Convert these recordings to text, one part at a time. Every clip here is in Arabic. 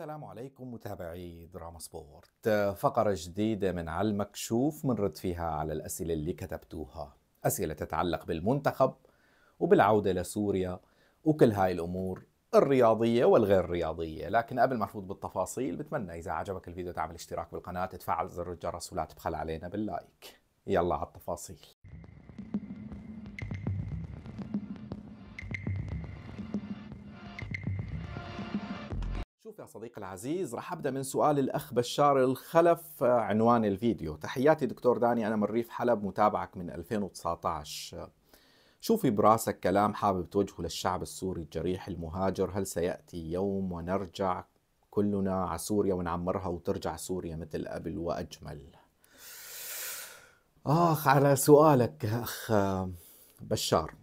السلام عليكم متابعي دراما سبورت فقرة جديدة من علمك شوف بنرد فيها على الأسئلة اللي كتبتوها أسئلة تتعلق بالمنتخب وبالعودة لسوريا وكل هاي الأمور الرياضية والغير رياضية لكن قبل ما نفوت بالتفاصيل بتمنى إذا عجبك الفيديو تعمل اشتراك بالقناة تفعل زر الجرس ولا تبخل علينا باللايك يلا على التفاصيل شوف يا صديقي العزيز راح ابدا من سؤال الاخ بشار الخلف آه، عنوان الفيديو تحياتي دكتور داني انا من ريف حلب متابعك من 2019 شوفي براسك كلام حابب توجهه للشعب السوري الجريح المهاجر هل سياتي يوم ونرجع كلنا على سوريا ونعمرها وترجع سوريا مثل قبل واجمل اخ على سؤالك اخ آه، بشار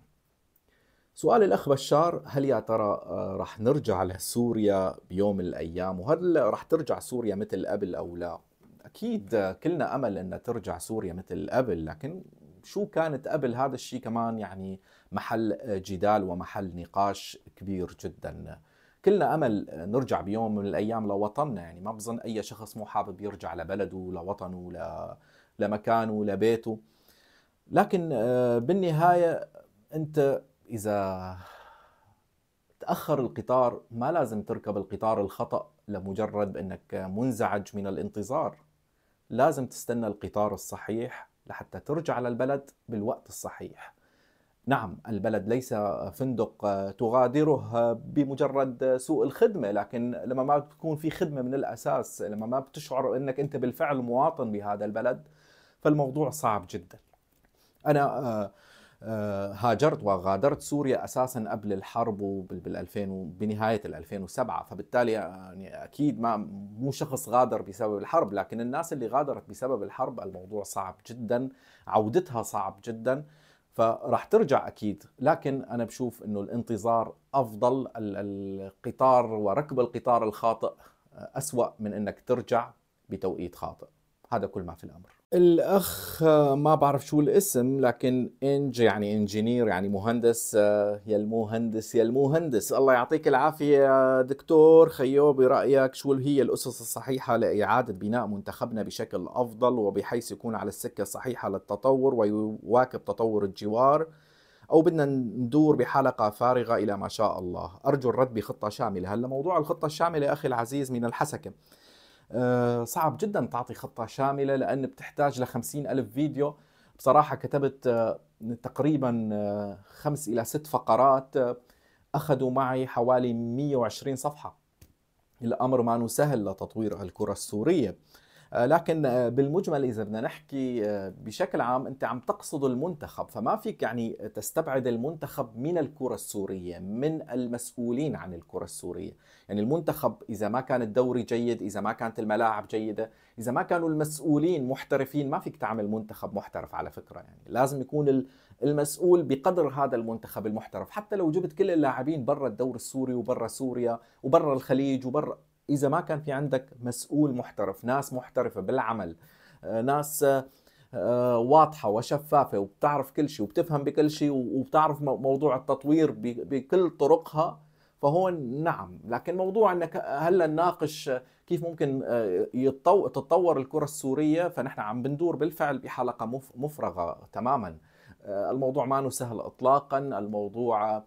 سؤال الأخ بشار هل يا ترى آه، رح نرجع لسوريا بيوم من الأيام وهل رح ترجع سوريا مثل قبل أو لا أكيد آه، كلنا أمل أن ترجع سوريا مثل قبل لكن شو كانت قبل هذا الشيء كمان يعني محل آه، جدال ومحل نقاش كبير جدا كلنا امل نرجع بيوم من الايام لوطننا يعني ما بظن اي شخص مو حابب يرجع لبلده لوطنه ل... لمكانه لبيته لكن بالنهايه انت اذا تاخر القطار ما لازم تركب القطار الخطا لمجرد انك منزعج من الانتظار لازم تستنى القطار الصحيح لحتى ترجع للبلد بالوقت الصحيح نعم البلد ليس فندق تغادره بمجرد سوء الخدمة لكن لما ما تكون في خدمة من الأساس لما ما بتشعر أنك أنت بالفعل مواطن بهذا البلد فالموضوع صعب جدا أنا آه، آه، هاجرت وغادرت سوريا اساسا قبل الحرب وبال 2000 بنهايه ال2007 فبالتالي يعني اكيد ما مو شخص غادر بسبب الحرب لكن الناس اللي غادرت بسبب الحرب الموضوع صعب جدا عودتها صعب جدا فراح ترجع اكيد لكن انا بشوف انه الانتظار افضل القطار وركب القطار الخاطئ اسوا من انك ترجع بتوقيت خاطئ هذا كل ما في الامر الاخ آه، ما بعرف شو الاسم لكن انج يعني انجينير يعني مهندس آه، يا المهندس يا المهندس الله يعطيك العافيه دكتور خيو برايك شو هي الاسس الصحيحه لاعاده بناء منتخبنا بشكل افضل وبحيث يكون على السكه الصحيحه للتطور ويواكب تطور الجوار او بدنا ندور بحلقه فارغه الى ما شاء الله ارجو الرد بخطه شامله هلا موضوع الخطه الشامله اخي العزيز من الحسكه آه، صعب جدا تعطي خطة شاملة لأن بتحتاج لخمسين ألف فيديو بصراحة كتبت آه، تقريبا آه، خمس إلى ست فقرات أخذوا معي حوالي 120 صفحة الأمر ما سهل لتطوير الكرة السورية آه، لكن آه، بالمجمل اذا بدنا نحكي آه، بشكل عام انت عم تقصد المنتخب فما فيك يعني تستبعد المنتخب من الكره السوريه من المسؤولين عن الكره السوريه يعني المنتخب اذا ما كان الدوري جيد اذا ما كانت الملاعب جيده اذا ما كانوا المسؤولين محترفين ما فيك تعمل منتخب محترف على فكره يعني لازم يكون المسؤول بقدر هذا المنتخب المحترف حتى لو جبت كل اللاعبين برا الدوري السوري وبرا سوريا وبرا الخليج وبرا اذا ما كان في عندك مسؤول محترف ناس محترفه بالعمل آه، ناس آه، آه، واضحة وشفافة وبتعرف كل شيء وبتفهم بكل شيء وبتعرف موضوع التطوير بكل طرقها فهون نعم لكن موضوع انك هلا نناقش كيف ممكن يتطو... تتطور الكرة السورية فنحن عم بندور بالفعل بحلقة مفرغة تماما الموضوع ما سهل اطلاقا الموضوع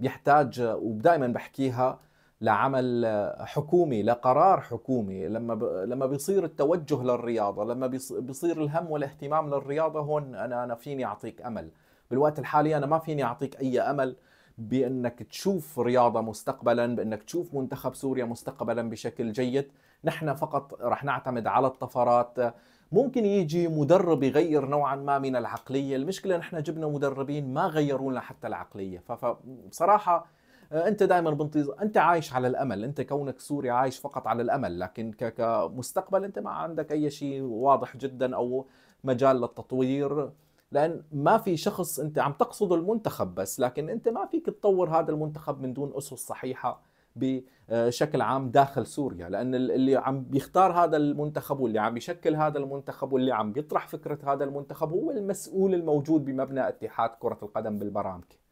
بيحتاج ودائما بحكيها لعمل حكومي لقرار حكومي لما ب... لما بيصير التوجه للرياضه لما بيصير الهم والاهتمام للرياضه هون انا انا فيني اعطيك امل بالوقت الحالي انا ما فيني اعطيك اي امل بانك تشوف رياضه مستقبلا بانك تشوف منتخب سوريا مستقبلا بشكل جيد نحن فقط رح نعتمد على الطفرات ممكن يجي مدرب يغير نوعا ما من العقليه المشكله نحن جبنا مدربين ما غيروا لنا حتى العقليه فبصراحه آه، انت دائما بنتظر انت عايش على الامل انت كونك سوري عايش فقط على الامل لكن كمستقبل انت ما عندك اي شيء واضح جدا او مجال للتطوير لان ما في شخص انت عم تقصد المنتخب بس لكن انت ما فيك تطور هذا المنتخب من دون اسس صحيحه بشكل عام داخل سوريا لان اللي عم بيختار هذا المنتخب واللي عم بيشكل هذا المنتخب واللي عم بيطرح فكره هذا المنتخب هو المسؤول الموجود بمبنى اتحاد كره القدم بالبرامكه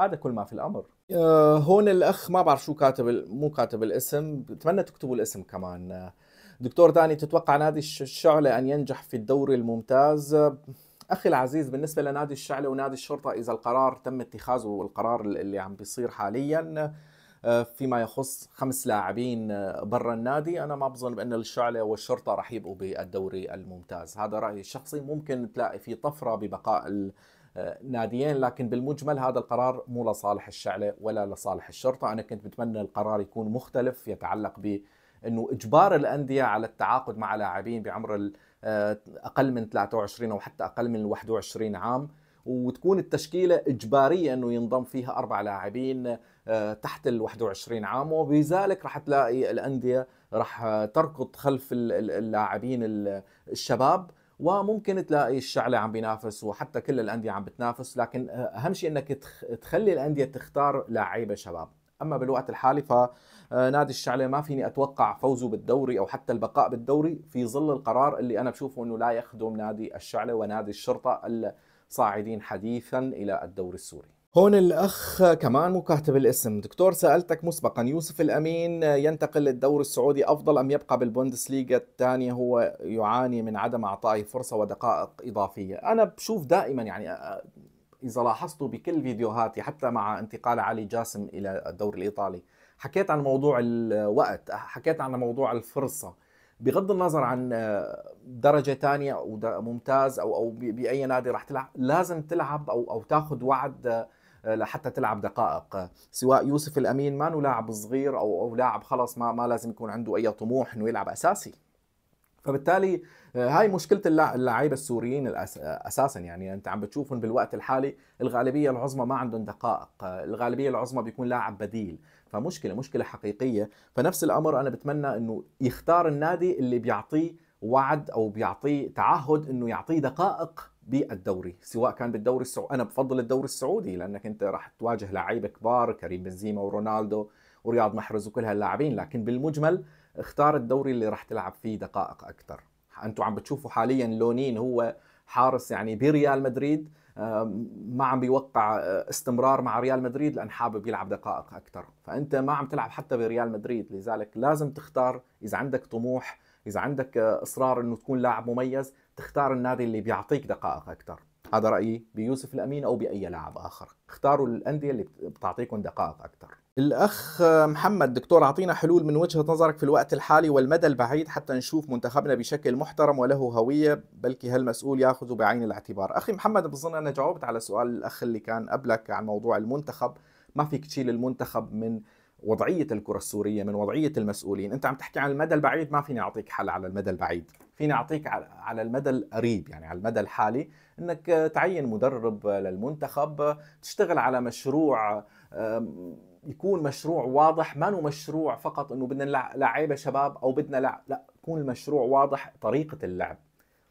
هذا كل ما في الامر آه، هون الاخ ما بعرف شو كاتب مو كاتب الاسم بتمنى تكتبوا الاسم كمان آه، دكتور داني تتوقع نادي الشعلة أن ينجح في الدوري الممتاز آه، أخي العزيز بالنسبة لنادي الشعلة ونادي الشرطة إذا القرار تم اتخاذه والقرار اللي عم بيصير حاليا فيما يخص خمس لاعبين برا النادي أنا ما بظن بأن الشعلة والشرطة رح يبقوا بالدوري الممتاز هذا رأيي الشخصي ممكن تلاقي في طفرة ببقاء ناديين لكن بالمجمل هذا القرار مو لصالح الشعلة ولا لصالح الشرطة أنا كنت بتمنى القرار يكون مختلف يتعلق ب انه اجبار الانديه على التعاقد مع لاعبين بعمر آه، اقل من 23 او حتى اقل من 21 عام وتكون التشكيله اجباريه انه ينضم فيها اربع لاعبين آه، تحت ال 21 عام وبذلك راح تلاقي الانديه راح تركض خلف اللاعبين الشباب وممكن تلاقي الشعلة عم بينافس وحتى كل الأندية عم بتنافس لكن أهم شيء أنك تخلي الأندية تختار لعيبة شباب اما بالوقت الحالي فنادي آه، الشعله ما فيني اتوقع فوزه بالدوري او حتى البقاء بالدوري في ظل القرار اللي انا بشوفه انه لا يخدم نادي الشعله ونادي الشرطه الصاعدين حديثا الى الدوري السوري هون الأخ كمان مكاتب الاسم دكتور سألتك مسبقا يوسف الأمين ينتقل للدور السعودي أفضل أم يبقى بالبوندسليغا الثانية هو يعاني من عدم أعطائه فرصة ودقائق إضافية أنا بشوف دائما يعني إذا لاحظتوا بكل فيديوهاتي حتى مع انتقال علي جاسم إلى الدوري الإيطالي حكيت عن موضوع الوقت حكيت عن موضوع الفرصة بغض النظر عن درجه ثانيه او ممتاز او او باي نادي راح تلعب لازم تلعب او او تاخذ وعد لحتى تلعب دقائق سواء يوسف الامين ما لاعب صغير او او لاعب خلص ما ما لازم يكون عنده اي طموح انه يلعب اساسي فبالتالي آه، هاي مشكلة اللعيبة السوريين أساسا يعني أنت عم بتشوفهم بالوقت الحالي الغالبية العظمى ما عندهم دقائق الغالبية العظمى بيكون لاعب بديل فمشكلة مشكلة حقيقية فنفس الأمر أنا بتمنى أنه يختار النادي اللي بيعطيه وعد أو بيعطيه تعهد أنه يعطيه دقائق بالدوري سواء كان بالدوري السعودي انا بفضل الدوري السعودي لانك انت راح تواجه لعيبه كبار كريم بنزيما ورونالدو ورياض محرز وكل هاللاعبين لكن بالمجمل اختار الدوري اللي راح تلعب فيه دقائق اكثر انتم عم بتشوفوا حاليا لونين هو حارس يعني بريال مدريد ما عم بيوقع آه، استمرار مع ريال مدريد لان حابب يلعب دقائق اكثر فانت ما عم تلعب حتى بريال مدريد لذلك لازم تختار اذا عندك طموح اذا عندك آه، اصرار انه تكون لاعب مميز تختار النادي اللي بيعطيك دقائق اكثر هذا رايي بيوسف الامين او باي لاعب اخر اختاروا الانديه اللي بتعطيكم دقائق اكثر الاخ محمد دكتور اعطينا حلول من وجهه نظرك في الوقت الحالي والمدى البعيد حتى نشوف منتخبنا بشكل محترم وله هويه بلكي هالمسؤول ياخذ بعين الاعتبار اخي محمد بظن انا جاوبت على سؤال الاخ اللي كان قبلك عن موضوع المنتخب ما فيك تشيل المنتخب من وضعيه الكره السوريه من وضعيه المسؤولين انت عم تحكي عن المدى البعيد ما فيني اعطيك حل على المدى البعيد فيني اعطيك على المدى القريب يعني على المدى الحالي انك تعين مدرب للمنتخب تشتغل على مشروع يكون مشروع واضح ما مشروع فقط انه بدنا لعيبه شباب او بدنا لعب لا يكون المشروع واضح طريقه اللعب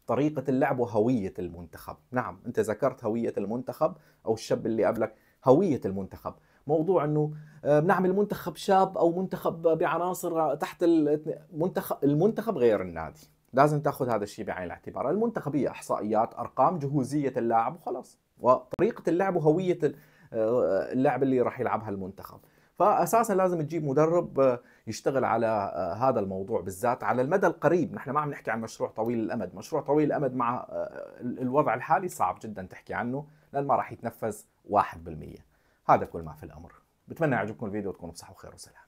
طريقه اللعب وهويه المنتخب نعم انت ذكرت هويه المنتخب او الشاب اللي قبلك هويه المنتخب موضوع انه آه، بنعمل منتخب شاب او منتخب بعناصر تحت المنتخب المنتخب غير النادي لازم تاخذ هذا الشيء بعين الاعتبار المنتخب هي احصائيات ارقام جهوزيه اللاعب وخلاص وطريقه اللعب وهويه آه، اللعب اللي راح يلعبها المنتخب فاساسا لازم تجيب مدرب آه، يشتغل على هذا الموضوع بالذات على المدى القريب نحن ما عم نحكي عن مشروع طويل الامد مشروع طويل الامد مع الوضع الحالي صعب جدا تحكي عنه لان ما راح يتنفذ 1% هذا كل ما في الامر بتمنى يعجبكم الفيديو وتكونوا بصحه وخير وسلام